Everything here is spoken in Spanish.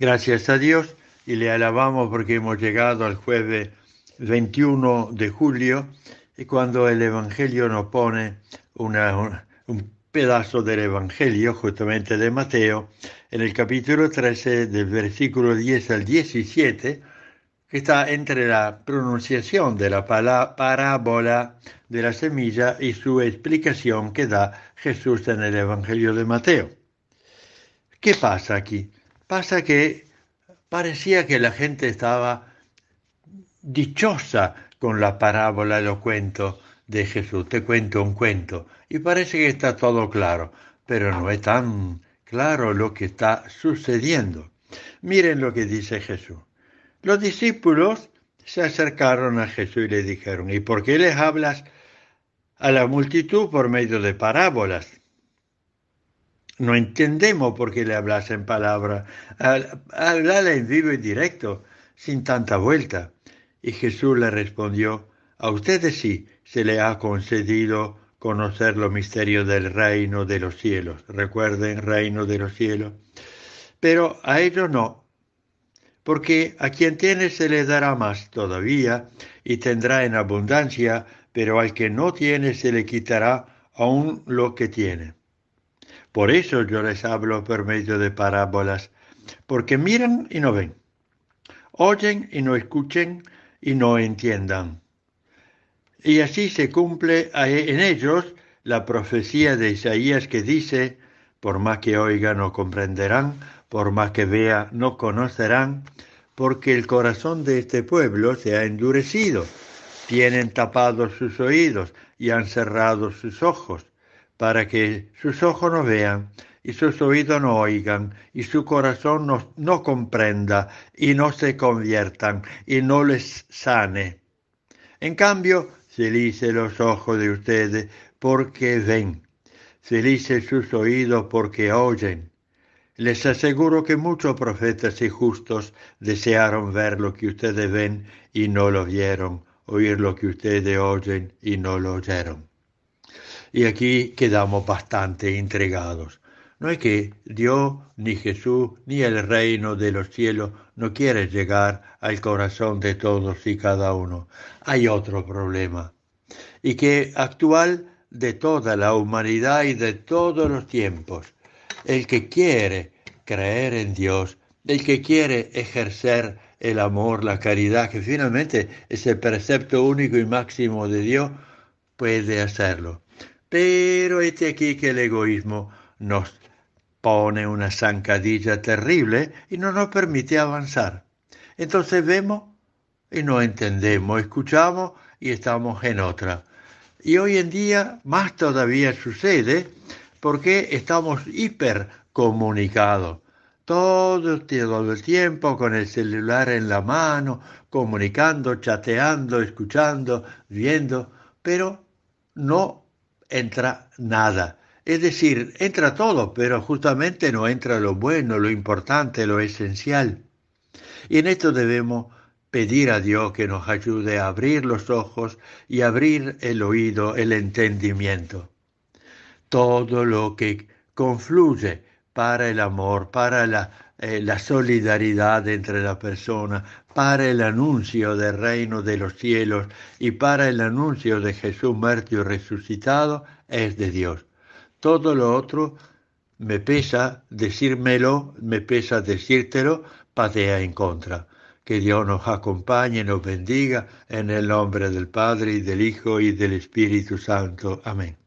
Gracias a Dios y le alabamos porque hemos llegado al jueves 21 de julio, y cuando el Evangelio nos pone un pedazo del Evangelio, justamente de Mateo, en el capítulo 13, del versículo 10 al 17, que está entre la pronunciación de la parábola de la semilla y su explicación que da Jesús en el Evangelio de Mateo. ¿Qué pasa aquí? Pasa que parecía que la gente estaba dichosa con la parábola, los cuento de Jesús. Te cuento un cuento y parece que está todo claro, pero no es tan claro lo que está sucediendo. Miren lo que dice Jesús. Los discípulos se acercaron a Jesús y le dijeron, ¿y por qué les hablas a la multitud por medio de parábolas? no entendemos por qué le hablas en palabra, Hablar en vivo y directo, sin tanta vuelta. Y Jesús le respondió, a ustedes sí se le ha concedido conocer los misterios del reino de los cielos. Recuerden, reino de los cielos. Pero a ellos no, porque a quien tiene se le dará más todavía y tendrá en abundancia, pero al que no tiene se le quitará aún lo que tiene. Por eso yo les hablo por medio de parábolas, porque miran y no ven, oyen y no escuchen y no entiendan. Y así se cumple eh, en ellos la profecía de Isaías que dice, por más que oigan no comprenderán, por más que vea no conocerán, porque el corazón de este pueblo se ha endurecido, tienen tapados sus oídos y han cerrado sus ojos para que sus ojos no vean y sus oídos no oigan y su corazón no, comprenda y no se conviertan y no les sane. En cambio, felices los ojos de ustedes porque ven, felices sus oídos porque oyen. Les aseguro que muchos profetas y justos desearon ver lo que ustedes ven y no lo vieron, oír lo que ustedes oyen y no lo oyeron. Y aquí quedamos bastante entregados. No es que Dios, ni Jesús, ni el reino de los cielos no quieren llegar al corazón de todos y cada uno. Hay otro problema. Y que actual de toda la humanidad y de todos los tiempos. El que quiere creer en Dios, el que quiere ejercer el amor, la caridad, que finalmente es el precepto único y máximo de Dios, puede hacerlo. Pero este aquí que el egoísmo nos pone una zancadilla terrible y no nos permite avanzar. Entonces vemos y no entendemos, escuchamos y estamos en otra. Y hoy en día más todavía sucede porque estamos hipercomunicados. Todo, todo el tiempo con el celular en la mano, comunicando, chateando, escuchando, viendo, pero no entra nada. Es decir, entra todo, pero justamente no entra lo bueno, lo importante, lo esencial. Y en esto debemos pedir a Dios que nos ayude a abrir los ojos y abrir el oído, el entendimiento. Todo lo que confluye para el amor, para la eh, la solidaridad entre las personas, para el anuncio del reino de los cielos y para el anuncio de Jesús muerto y resucitado es de Dios. Todo lo otro me pesa decírmelo, me pesa decírtelo, patea en contra. Que Dios nos acompañe, nos bendiga, en el nombre del Padre y del Hijo y del Espíritu Santo. Amén.